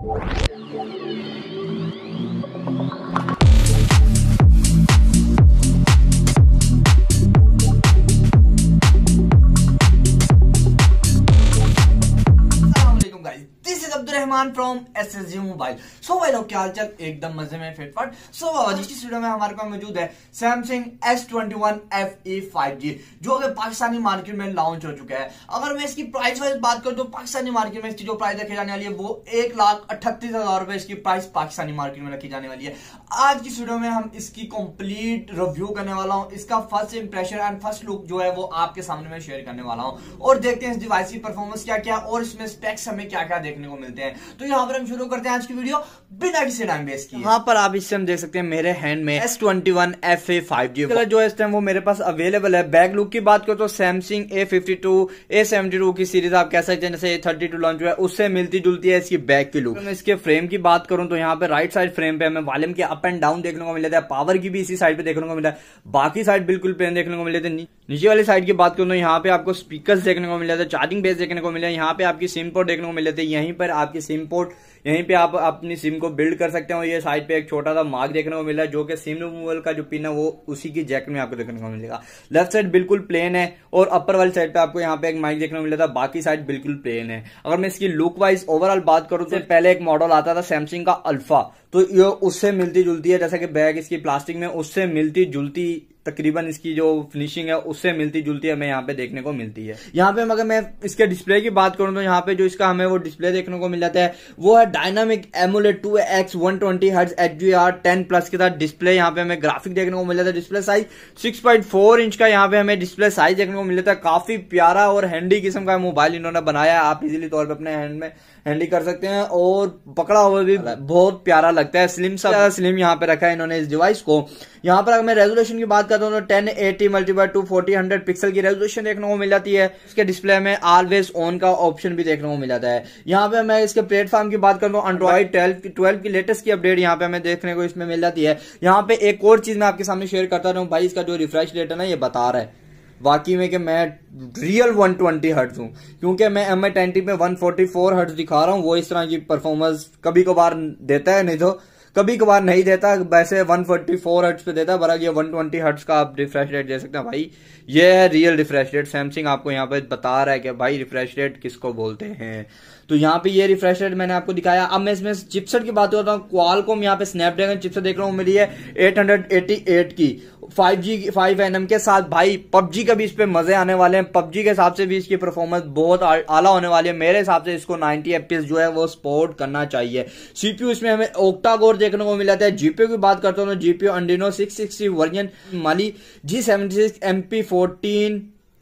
Thank you Rahman from S S G mobile so भाई लोग क्या चल एकदम मजे में फिटफाट सो आज इस स्टूडियो में हमारे पास मौजूद है Samsung S twenty one F A five G जो अगर पाकिस्तानी मार्केट में लॉन्च हो चुका है अगर मैं इसकी प्राइस वाइज बात करूँ तो पाकिस्तानी मार्केट में इसकी जो प्राइस रखी जाने वाली है वो एक लाख अट्ठतीस हजार रुपए इसकी प्राइस पाकिस्तानी मार्केट में रखी जाने वाली है आज की स्टूडियो में हम इसकी कंप्लीट रिव्यू करने वाला हूँ इसका first impression and first look जो है वो आपके सामने में शेयर करने वाला हूँ और देखते हैं इस डिवाइस की परफॉर्मेंस क्या क्या और इसमें स्पेक्स हमें क्या क्या देखने को मिलते हैं हैं तो यहाँ पर हम शुरू करते हैं आज की वीडियो बिना किसी टाइम बेस की यहाँ पर आप इससे हम देख सकते हैं मेरे हैंड में S twenty one F A five G colour जो इस टाइम वो मेरे पास अवेलेबल है बैक लुक की बात करो तो Samsung A fifty two A seventy two की सीरीज आप कह सकते हैं जैसे ए थर्टी टू लॉन्च हुआ है उससे मिलती जुलती है इसकी बैक की लुक तो इसके फ्रेम की बात करूं तो यहाँ पे राइट साइड फ्रेम पे हमें वॉल्यूम के अप एंड डाउन देखने को मिलता है पावर की भी इसी साइड पे देखने को मिलता है बाकी साइड बिल्कुल पेन देखने को मिले थे नीचे वाले साइड की बात करूँ तो यहाँ पे आपको स्पीकर्स देखने को मिल जाते हैं चार्जिंग बेस देखने को मिले यहाँ पे आपकी सिम पोर्ट देखने को मिल थे हैं यहीं पर आपकी सिम पोर्ट यहीं पे आप अपनी सिम को बिल्ड कर सकते हो ये साइड पे एक छोटा सा मार्क देखने को मिला है जो कि सिम रिमूवल का जो पिन है वो उसी की जैक में आपको देखने को मिलेगा लेफ्ट साइड बिल्कुल प्लेन है और अपर वाली साइड पे आपको यहाँ पे एक माइक देखने को मिला था बाकी साइड बिल्कुल प्लेन है अगर मैं इसकी लुक वाइज ओवरऑल बात करूँ तो पहले एक मॉडल आता था सैमसंग का अल्फा तो ये उससे मिलती जुलती है जैसा कि बैग इसकी प्लास्टिक में उससे मिलती जुलती तकरीबन इसकी जो फिनिशिंग है उससे मिलती जुलती हमें यहाँ पे देखने को मिलती है यहाँ पे मगर मैं इसके डिस्प्ले की बात करूँ तो यहाँ पे जो इसका हमें वो डिस्प्ले देखने को मिल जाता है वो है dynamic AMOLED two X one twenty hertz H D R ten plus के साथ डिस्प्ले यहाँ पे हमें ग्राफिक देखने को मिल जाता है display size six point four inch का यहाँ पे हमें डिस्प्ले साइज देखने को मिल जाता है काफी प्यारा और हैंडी किस्म का मोबाइल इन्होंने बनाया है आप इजिली तौर पर अपने हैंड में हैंडी कर सकते हैं और पकड़ा हुआ भी बहुत प्यारा लगता है स्लिम सा स्लिम यहाँ पे रखा है इन्होंने इस डिवाइस को यहाँ पर अगर मैं रेजोल्यूशन की बात कर दोनों ten eighty multiply two forty hundred pixel की रेजोल्यूशन देखने को मिल जाती है इसके डिस्प्ले में ऑलवेज ऑन का ऑप्शन भी देखने को मिल जाता है यहाँ पे मैं इसके प्लेटफॉर्म की बात कर रहा हूँ एंड्रॉइड ट्वेल्व ट्वेल्व की लेटेस्ट की अपडेट यहाँ पे हमें देखने को इसमें मिल जाती है यहाँ पे एक और चीज मैं आपके सामने शेयर करता रहा भाई इसका जो रिफ्रेश रेट है ना ये बता रहा है वाकई में कि मैं रियल 120 ट्वेंटी हर्ट हूँ क्योंकि मैं एम आई ट्वेंटी में 144 फोर्टी दिखा रहा हूँ वो इस तरह की परफॉर्मेंस कभी कभार देता है नहीं तो कभी कभार नहीं देता वैसे 144 फोर्टी हर्ट्स पे देता बरा ये 120 ट्वेंटी हर्ट्स का आप रिफ्रेश रेट दे सकते हैं भाई ये है रियल रिफ्रेश रेट सैमसंग आपको यहाँ पे बता रहा है कि भाई रिफ्रेश रेट किसको बोलते हैं तो यहाँ पे ये रिफ्रेश रेट मैंने आपको दिखाया अब मैं इसमें चिपसेट की बात करता हूँ क्वालकॉम यहाँ पे स्नैपड्रैगन चिपसेट देख रहा हूँ मिली है एट की फाइव जी फाइव एन के साथ भाई पबजी का भी इस पे मजे आने वाले हैं पबजी के हिसाब से भी इसकी परफॉर्मेंस बहुत आला होने वाली है मेरे हिसाब से इसको 90 FPS जो है वो सपोर्ट करना चाहिए सीपीयू इसमें हमें ओक्टा गोर देखने को मिला था जीपीओ की बात करते हैं जीपीओ अंडिनो six version Mali G seventy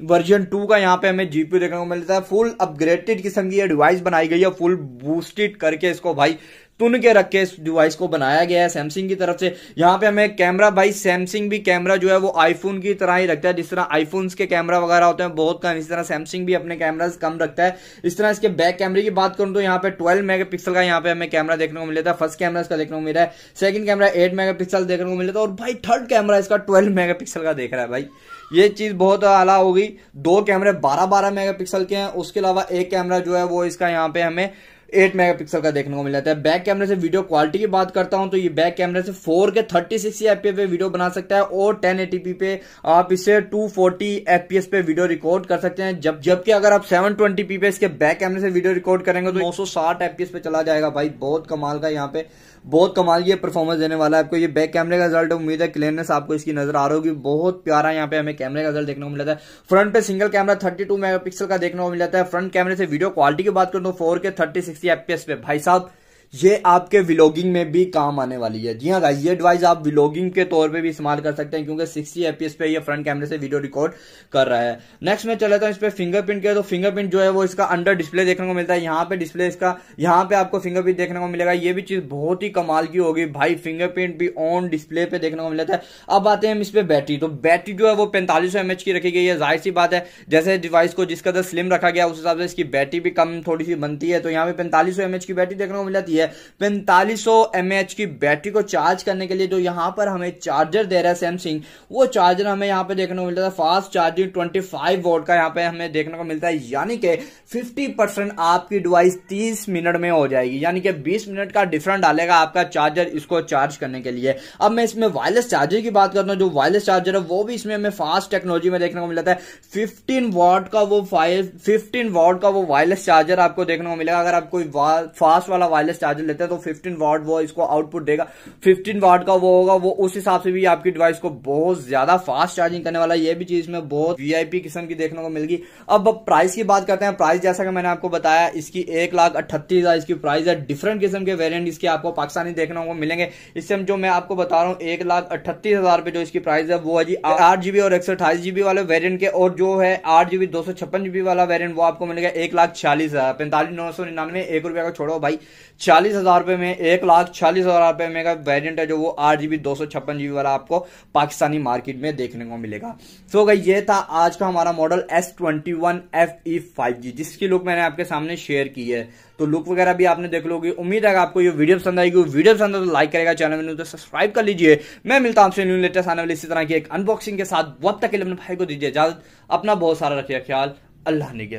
version two का यहाँ पे हमें जीपीयू देखने को मिलता है फुल अपग्रेडेड किस्म की ये डिवाइस बनाई गई है फुल बूस्टेड करके इसको भाई तुन के रख के इस डिवाइस को बनाया गया है सैमसंग की तरफ से यहाँ पे हमें कैमरा भाई सैमसंग भी कैमरा जो है वो आईफोन की तरह ही रखता है जिस तरह आईफोन्स के कैमरा वगैरह होते हैं बहुत कम इस तरह सैमसंग भी अपने कैमराज कम रखता है इस तरह इसके बैक कैमरे की बात करूँ तो यहाँ पे ट्वेल्व मेगा का यहाँ पे हमें कैमरा देखने को मिलता है फर्स्ट कैमरा इसका देखने को मिल है सेकंड कैमरा एट मेगा देखने को मिलता है और भाई थर्ड कैमरा इसका ट्वेल्व मेगा का देख रहा है भाई ये चीज बहुत आला हो गई दो कैमरे बारह बारह मेगा के हैं उसके अलावा एक कैमरा जो है वो इसका यहाँ पे हमें एट मेगापिक्सल का देखने को मिल जाता है बैक कैमरे से वीडियो क्वालिटी की बात करता हूं तो ये बैक कैमरे से फोर के थर्टी सिक्स पे वीडियो बना सकता है और एटीपी पे आप इसे 240 fps पे वीडियो रिकॉर्ड कर सकते हैं जब जबकि अगर आप सेवन ट्वेंटी पे इसके बैक कैमरे से वीडियो रिकॉर्ड करेंगे तो नौ सौ पे चला जाएगा भाई बहुत कमाल का यहाँ पे बहुत कमाल ये परफॉर्मेंस देने वाला है आपको ये बैक कैमरे का रिजल्ट उम्मीद है क्लियरनेस आपको इसकी नजर आ रही होगी बहुत प्यारा यहाँ पे हमें कैमरे का रिजल्ट देखने को मिलता है फ्रंट पे सिंगल कैमरा 32 मेगापिक्सल का देखने को मिल जाता है फ्रंट कैमरे से वीडियो क्वालिटी की बात कर दो फोर के थर्टी सिक्सटी एफ पे भाई साहब ये आपके व्लॉगिंग में भी काम आने वाली है जी हाँ गाइस ये डिवाइस आप व्लॉगिंग के तौर पे भी इस्तेमाल कर सकते हैं क्योंकि सिक्सटी एपीएस पे ये फ्रंट कैमरे से वीडियो रिकॉर्ड कर रहा है नेक्स्ट मैं चलाता हूँ इस पर फिंगरप्रिंट के तो फिंगरप्रिंट जो है वो इसका अंडर डिस्प्ले देखने को मिलता है यहाँ पे डिस्प्ले इसका यहाँ पे आपको फिंगरप्रिंट देखने को मिलेगा ये भी चीज बहुत ही कमाल की होगी भाई फिंगरप्रिंट भी ऑन डिस्प्ले पे देखने को मिलता है अब आते हैं हम इस पर बैटरी तो बैटरी जो है वो पैंतालीस सौ की रखी गई है जाहिर सी बात है जैसे डिवाइस को जिसका स्लिम रखा गया उस हिसाब से इसकी बैटरी भी कम थोड़ी सी बनती है तो यहाँ पे पैंतालीस सौ की बैटरी देखने को मिल जाती है दी है पैंतालीस सौ की बैटरी को चार्ज करने के लिए जो यहाँ पर हमें चार्जर दे रहा है सैमसंग वो चार्जर हमें यहाँ पे देखने को मिलता था फास्ट चार्जिंग 25 वोट का यहाँ पे हमें देखने को मिलता है यानी कि 50 परसेंट आपकी डिवाइस 30 मिनट में हो जाएगी यानी कि 20 मिनट का डिफरेंट डालेगा आपका चार्जर इसको चार्ज करने के लिए अब मैं इसमें वायरलेस चार्जर की बात करता हूँ जो वायरलेस चार्जर है वो भी इसमें हमें फास्ट टेक्नोलॉजी में देखने को मिलता है फिफ्टीन वॉट का वो फाइव फिफ्टीन वॉट का वो वायरलेस चार्जर आपको देखने को मिलेगा अगर आप कोई फास्ट वाला वायरलेस चार्जर लेते हैं तो 15 वाट वो इसको आउटपुट देगा 15 वाट का वो होगा वो उस हिसाब से भी आपकी डिवाइस को बहुत ज्यादा फास्ट चार्जिंग करने वाला ये भी चीज में बहुत वीआईपी किस्म की देखने को मिलगी अब प्राइस की बात करते हैं प्राइस जैसा कि मैंने आपको बताया इसकी एक लाख अट्ठतीस हजार इसकी प्राइस है डिफरेंट किस्म के वेरियंट इसके आपको पाकिस्तानी देखने को मिलेंगे इस समय जो मैं आपको बता रहा हूँ एक लाख अट्ठतीस हजार पे जो इसकी प्राइस है वो है जी आठ जीबी और एक सौ अट्ठाईस जीबी वाले वेरियंट के और जो है आठ जीबी दो सौ छप्पन जीबी वाला वेरियंट वो आपको मिलेगा एक लाख छियालीस हजार पैंतालीस नौ सौ निन्यानवे एक रुपया का छोड़ो भाई चालीस हज़ार रुपए में एक लाख छियालीस हज़ार रुपए में का वेरियंट है जो वो आठ जीबी दो सौ छप्पन जीबी वाला आपको पाकिस्तानी मार्केट में देखने को मिलेगा सो so, गई ये था आज का हमारा model S twenty one F E five G जिसकी लुक मैंने आपके सामने शेयर की है तो लुक वगैरह भी आपने देख लो उम्मीद है आपको ये वीडियो पसंद आएगी वीडियो पसंद आए तो लाइक करेगा चैनल में तो सब्सक्राइब कर लीजिए मैं मिलता हूँ आपसे न्यू लेटेस्ट आने वाले इसी तरह की एक अनबॉक्सिंग के साथ वक्त तक अपने भाई को दीजिए इजाजत अपना बहुत सारा रखिए ख्याल अल्लाह ने